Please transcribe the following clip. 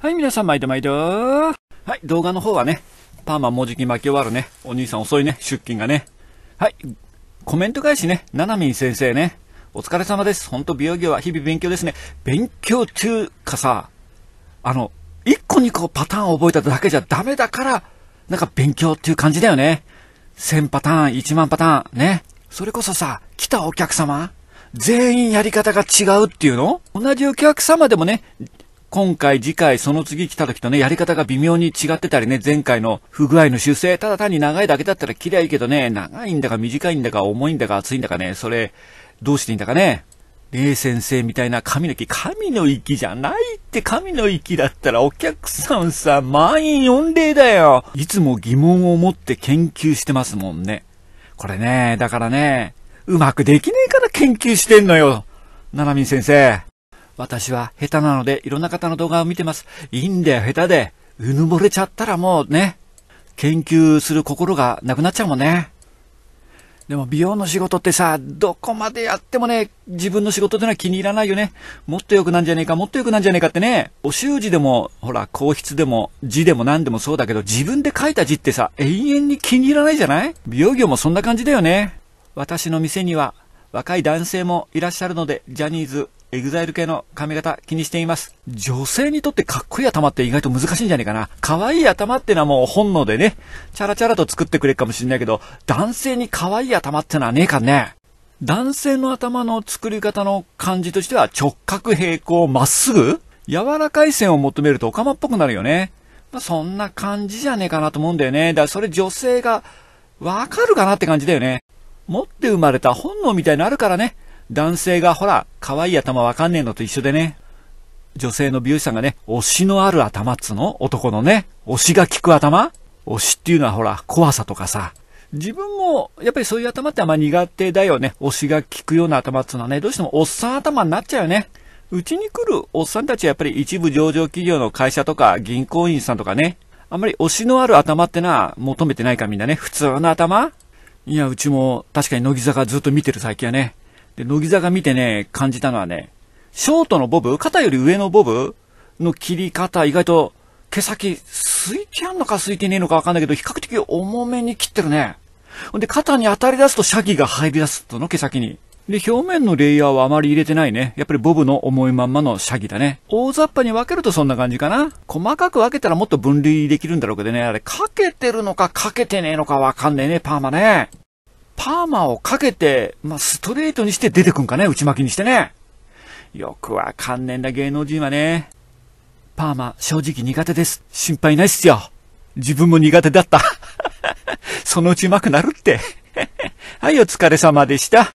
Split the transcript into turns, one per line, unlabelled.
はい、皆さん、毎度毎度。はい、動画の方はね、パーマもじき巻き終わるね。お兄さん遅いね、出勤がね。はい、コメント返しね、ななみん先生ね。お疲れ様です。ほんと美容業は日々勉強ですね。勉強中かさ、あの、一個二個パターンを覚えただけじゃダメだから、なんか勉強っていう感じだよね。千パターン、一万パターン、ね。それこそさ、来たお客様、全員やり方が違うっていうの同じお客様でもね、今回、次回、その次来た時とね、やり方が微妙に違ってたりね、前回の不具合の修正、ただ単に長いだけだったら切りゃいいけどね、長いんだか短いんだか重いんだか厚いんだかね、それ、どうしていいんだかね。レイ先生みたいな髪の毛、神の息じゃないって神の息だったらお客さんさ、満員御礼だよ。いつも疑問を持って研究してますもんね。これね、だからね、うまくできねえから研究してんのよ。ななみん先生。私は下手なのでいろんな方の動画を見てます。いいんだよ、下手で。うぬぼれちゃったらもうね、研究する心がなくなっちゃうもんね。でも美容の仕事ってさ、どこまでやってもね、自分の仕事ってのは気に入らないよね。もっと良くなんじゃねえか、もっと良くなんじゃねえかってね。お習字でも、ほら、皇室でも、字でも何でもそうだけど、自分で書いた字ってさ、永遠に気に入らないじゃない美容業もそんな感じだよね。私の店には、若い男性もいらっしゃるので、ジャニーズ exile 系の髪型気にしています。女性にとってかっこいい頭って意外と難しいんじゃねえかな。可愛い頭ってのはもう本能でね、チャラチャラと作ってくれるかもしんないけど、男性に可愛い頭ってのはねえかね。男性の頭の作り方の感じとしては直角平行まっすぐ柔らかい線を求めるとオカマっぽくなるよね。まあ、そんな感じじゃねえかなと思うんだよね。だからそれ女性がわかるかなって感じだよね。持って生まれた本能みたいになるからね。男性がほら、可愛い頭わかんねえのと一緒でね、女性の美容師さんがね、推しのある頭っつの男のね、推しが効く頭推しっていうのはほら、怖さとかさ。自分も、やっぱりそういう頭ってあんま苦手だよね。推しが効くような頭っつうのはね、どうしてもおっさん頭になっちゃうよね。うちに来るおっさんたちはやっぱり一部上場企業の会社とか銀行員さんとかね、あんまり推しのある頭ってのは求めてないかみんなね、普通の頭いや、うちも確かに乃木坂ずっと見てる最近はね。で、乃木坂見てね、感じたのはね、ショートのボブ、肩より上のボブの切り方、意外と毛先、すいてあんのかすいてねえのかわかんないけど、比較的重めに切ってるね。ほんで、肩に当たり出すとシャギが入り出すとの毛先に。で、表面のレイヤーはあまり入れてないね。やっぱりボブの重いまんまのシャギだね。大雑把に分けるとそんな感じかな。細かく分けたらもっと分類できるんだろうけどね。あれ、かけてるのかかけてねえのかわかんねえね、パーマね。パーマをかけて、まあ、ストレートにして出てくんかね、内巻きにしてね。よくわかんねえんだ芸能人はね。パーマ、正直苦手です。心配ないっすよ。自分も苦手だった。そのうち上手くなるって。はい、お疲れ様でした。